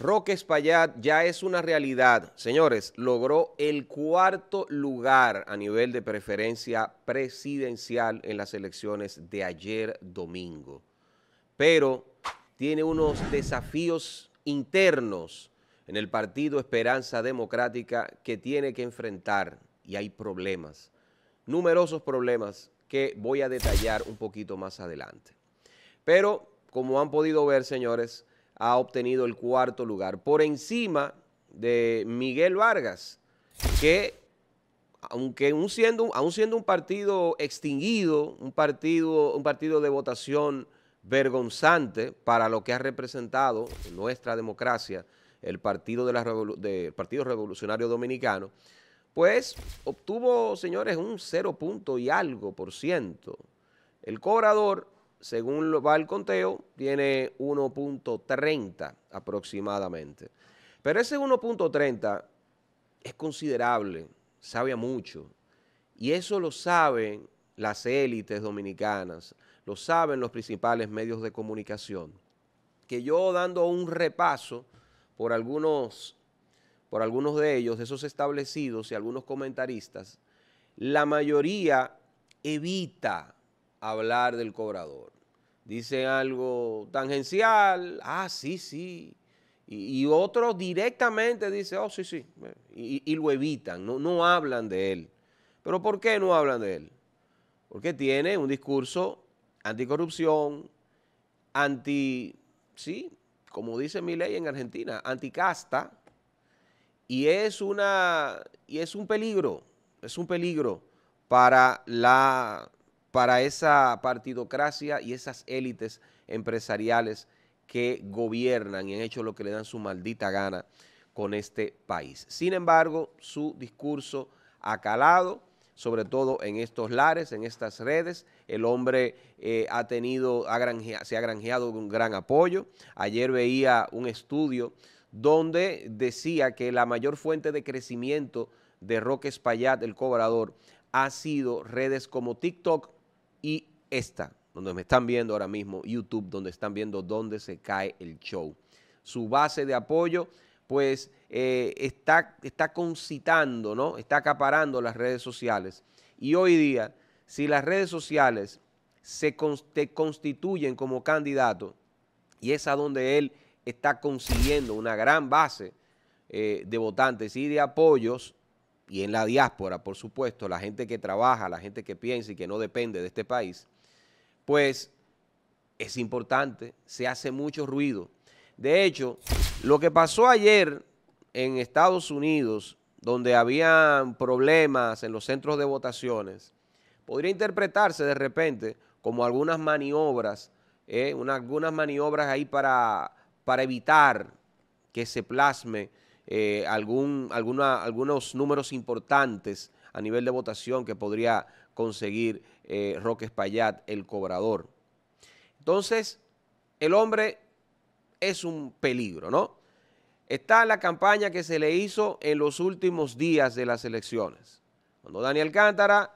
Roque Espaillat ya es una realidad. Señores, logró el cuarto lugar a nivel de preferencia presidencial en las elecciones de ayer domingo. Pero tiene unos desafíos internos en el partido Esperanza Democrática que tiene que enfrentar y hay problemas, numerosos problemas que voy a detallar un poquito más adelante. Pero, como han podido ver, señores, ha obtenido el cuarto lugar, por encima de Miguel Vargas, que aunque aún siendo, siendo un partido extinguido, un partido, un partido de votación vergonzante para lo que ha representado nuestra democracia, el Partido, de la partido Revolucionario Dominicano, pues obtuvo, señores, un 0 punto y algo por ciento. El cobrador según lo, va el conteo, tiene 1.30 aproximadamente. Pero ese 1.30 es considerable, sabe a mucho. Y eso lo saben las élites dominicanas, lo saben los principales medios de comunicación. Que yo dando un repaso por algunos, por algunos de ellos, esos establecidos y algunos comentaristas, la mayoría evita hablar del cobrador. Dicen algo tangencial, ah, sí, sí. Y, otros directamente dicen, oh, sí, sí. Y, lo evitan, no, no hablan de él. ¿Pero por qué no hablan de él? Porque tiene un discurso anticorrupción, anti, sí, como dice mi ley en Argentina, anticasta, y es una, y es un peligro, es un peligro para la para esa partidocracia y esas élites empresariales que gobiernan y han hecho lo que le dan su maldita gana con este país. Sin embargo, su discurso ha calado, sobre todo en estos lares, en estas redes. El hombre eh, ha tenido, se ha granjeado un gran apoyo. Ayer veía un estudio donde decía que la mayor fuente de crecimiento de Roque Espaillat, el cobrador, ha sido redes como TikTok, y esta, donde me están viendo ahora mismo, YouTube, donde están viendo dónde se cae el show. Su base de apoyo, pues, eh, está, está concitando, ¿no? Está acaparando las redes sociales. Y hoy día, si las redes sociales se te constituyen como candidato, y es a donde él está consiguiendo una gran base eh, de votantes y de apoyos, y en la diáspora, por supuesto, la gente que trabaja, la gente que piensa y que no depende de este país, pues es importante, se hace mucho ruido. De hecho, lo que pasó ayer en Estados Unidos, donde habían problemas en los centros de votaciones, podría interpretarse de repente como algunas maniobras, eh, algunas maniobras ahí para, para evitar que se plasme eh, algún, algunos números importantes a nivel de votación que podría conseguir eh, Roque Espaillat, el cobrador. Entonces, el hombre es un peligro, ¿no? Está la campaña que se le hizo en los últimos días de las elecciones, cuando Daniel Cántara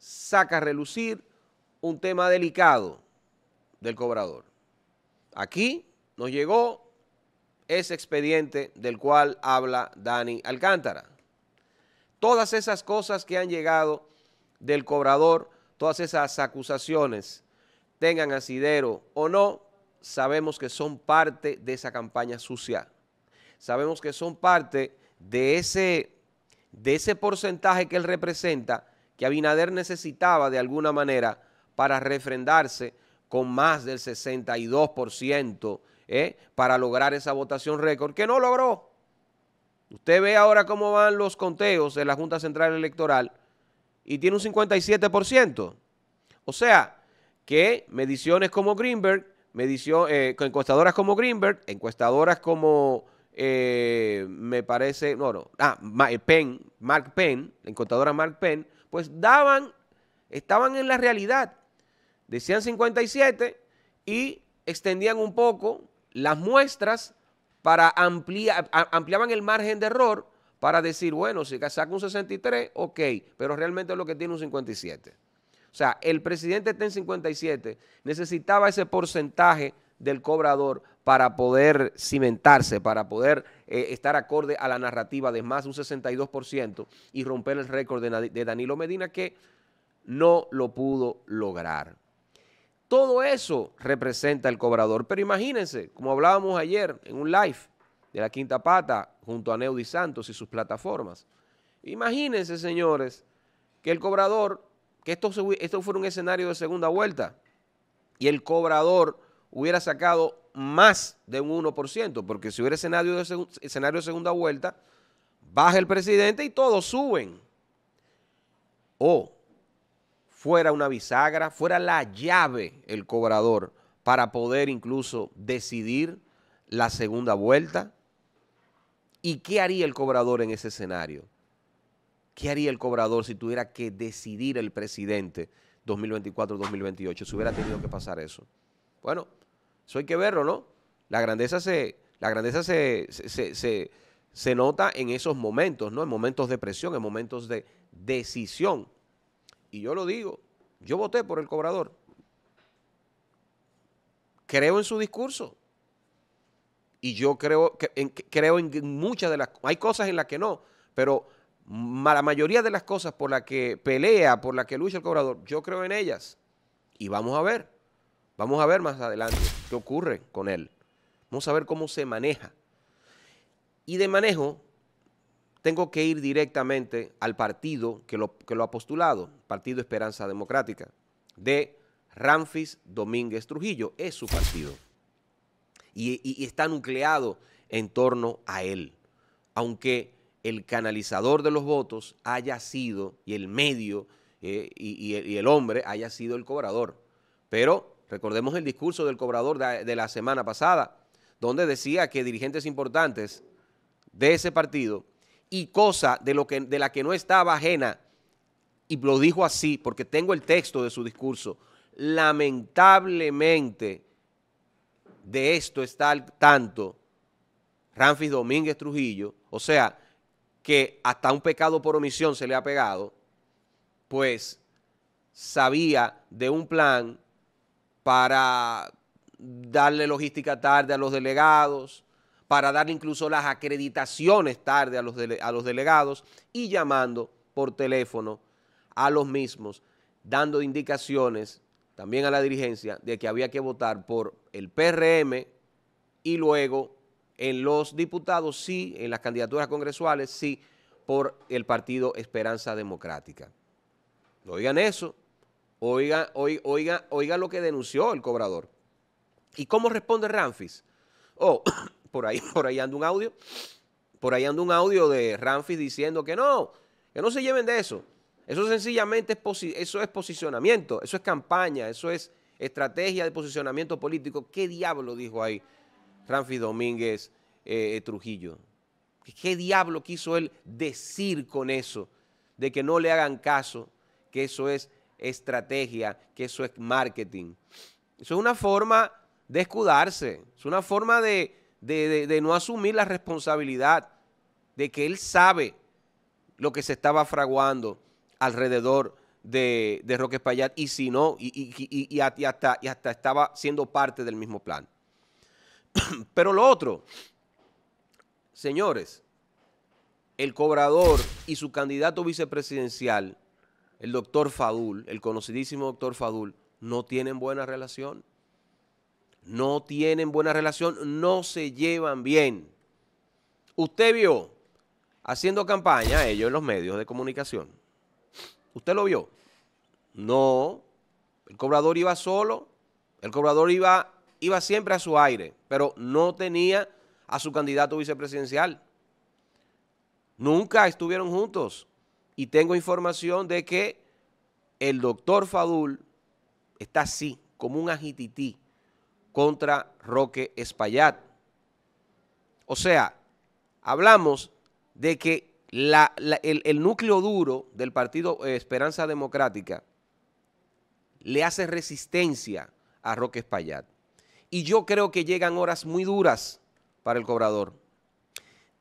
saca a relucir un tema delicado del cobrador. Aquí nos llegó ese expediente del cual habla Dani Alcántara. Todas esas cosas que han llegado del cobrador, todas esas acusaciones, tengan asidero o no, sabemos que son parte de esa campaña sucia. Sabemos que son parte de ese, de ese porcentaje que él representa, que Abinader necesitaba de alguna manera para refrendarse con más del 62% ¿eh? para lograr esa votación récord que no logró. Usted ve ahora cómo van los conteos de la Junta Central Electoral y tiene un 57%. O sea, que mediciones como Greenberg, eh, encuestadoras como Greenberg, encuestadoras como, eh, me parece, no, no, ah, Penn, Mark Penn, la encuestadora Mark Penn, pues daban, estaban en la realidad. Decían 57 y extendían un poco las muestras para ampliar, ampliaban el margen de error para decir, bueno, si saca un 63, ok, pero realmente es lo que tiene un 57. O sea, el presidente está en 57, necesitaba ese porcentaje del cobrador para poder cimentarse, para poder eh, estar acorde a la narrativa de más de un 62% y romper el récord de Danilo Medina que no lo pudo lograr. Todo eso representa el cobrador. Pero imagínense, como hablábamos ayer en un live de la Quinta Pata junto a Neudi Santos y sus plataformas. Imagínense, señores, que el cobrador, que esto, esto fuera un escenario de segunda vuelta y el cobrador hubiera sacado más de un 1%, porque si hubiera escenario de, escenario de segunda vuelta, baja el presidente y todos suben. O fuera una bisagra, fuera la llave el cobrador para poder incluso decidir la segunda vuelta? ¿Y qué haría el cobrador en ese escenario? ¿Qué haría el cobrador si tuviera que decidir el presidente 2024-2028? Si hubiera tenido que pasar eso. Bueno, eso hay que verlo, ¿no? La grandeza se, la grandeza se nota en esos momentos, ¿no? En momentos de presión, en momentos de decisión y yo lo digo, yo voté por el cobrador. Creo en su discurso. Y yo creo, que, en, creo en muchas de las... Hay cosas en las que no, pero la mayoría de las cosas por las que pelea, por las que lucha el cobrador, yo creo en ellas. Y vamos a ver, vamos a ver más adelante qué ocurre con él. Vamos a ver cómo se maneja. Y de manejo, tengo que ir directamente al partido que lo, que lo ha postulado, Partido Esperanza Democrática, de Ramfis Domínguez Trujillo. Es su partido. Y, está nucleado en torno a él. Aunque el canalizador de los votos haya sido, y el medio, eh, y, el hombre haya sido el cobrador. Pero recordemos el discurso del cobrador de, la semana pasada, donde decía que dirigentes importantes de ese partido y cosa de, lo que, de la que no estaba ajena y lo dijo así, porque tengo el texto de su discurso, lamentablemente de esto está tanto Ramfis Domínguez Trujillo, o sea, que hasta un pecado por omisión se le ha pegado, pues sabía de un plan para darle logística tarde a los delegados, para darle incluso las acreditaciones tarde a los, a los delegados y llamando por teléfono a los mismos, dando indicaciones también a la dirigencia de que había que votar por el PRM y luego en los diputados sí, en las candidaturas congresuales sí, por el partido Esperanza Democrática. Oigan eso, oigan, oigan, lo que denunció el cobrador. ¿Y cómo responde Ramfis? Oh, por ahí, por ahí anda un audio, por ahí anda un audio de Ramfis diciendo que no, que no se lleven de eso, eso sencillamente es, eso es posicionamiento, eso es campaña, eso es estrategia de posicionamiento político. ¿Qué diablo dijo ahí Ramfi Domínguez eh, eh, Trujillo? ¿Qué diablo quiso él decir con eso? De que no le hagan caso, que eso es estrategia, que eso es marketing. Eso es una forma de escudarse, es una forma de no asumir la responsabilidad de que él sabe lo que se estaba fraguando alrededor de, Roque Espaillat y si no, y, y, hasta, y hasta estaba siendo parte del mismo plan. Pero lo otro, señores, el cobrador y su candidato vicepresidencial, el doctor Fadul, el conocidísimo doctor Fadul, no tienen buena relación. No tienen buena relación, no se llevan bien. Usted vio haciendo campaña ellos en los medios de comunicación. ¿Usted lo vio? No. El cobrador iba solo. El cobrador iba, iba siempre a su aire, pero no tenía a su candidato vicepresidencial. Nunca estuvieron juntos. Y tengo información de que el doctor Fadul está así, como un agitití contra Roque Espaillat. O sea, hablamos de que el, núcleo duro del Partido Esperanza Democrática le hace resistencia a Roque Espaillat. Y yo creo que llegan horas muy duras para el cobrador.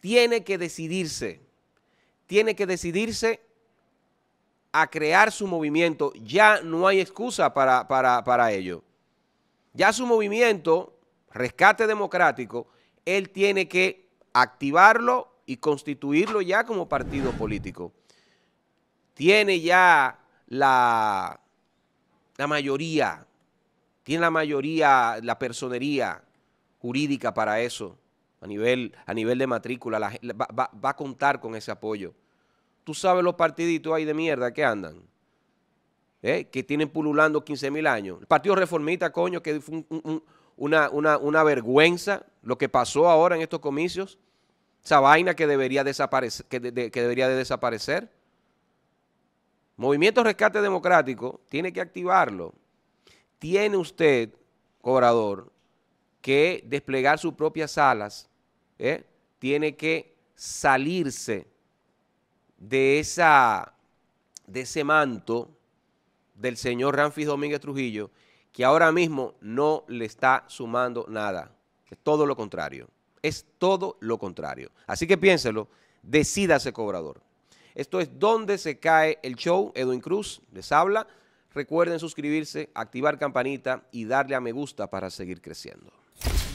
Tiene que decidirse, tiene que decidirse a crear su movimiento. Ya no hay excusa para ello. Ya su movimiento, Rescate Democrático, él tiene que activarlo y constituirlo ya como partido político, tiene ya la, la mayoría, tiene la mayoría, la personería jurídica para eso, a nivel, a nivel de matrícula, va, a contar con ese apoyo. Tú sabes los partiditos ahí de mierda que andan. ¿eh? que tienen pululando 15 mil años. El Partido Reformista, coño, que fue una, vergüenza lo que pasó ahora en estos comicios esa vaina que debería, desaparecer, que, de, debería de desaparecer. Movimiento Rescate Democrático tiene que activarlo. Tiene usted, cobrador, que desplegar sus propias alas, ¿eh? tiene que salirse de, esa, de ese manto del señor Ramfis Domínguez Trujillo, que ahora mismo no le está sumando nada, es todo lo contrario. Es todo lo contrario. Así que piénselo, decídase cobrador. Esto es donde se cae el show. Edwin Cruz les habla. Recuerden suscribirse, activar campanita y darle a me gusta para seguir creciendo.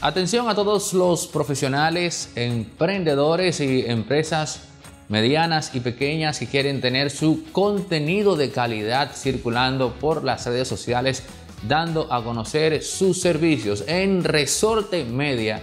Atención a todos los profesionales, emprendedores y empresas medianas y pequeñas que quieren tener su contenido de calidad circulando por las redes sociales, dando a conocer sus servicios en Resorte Media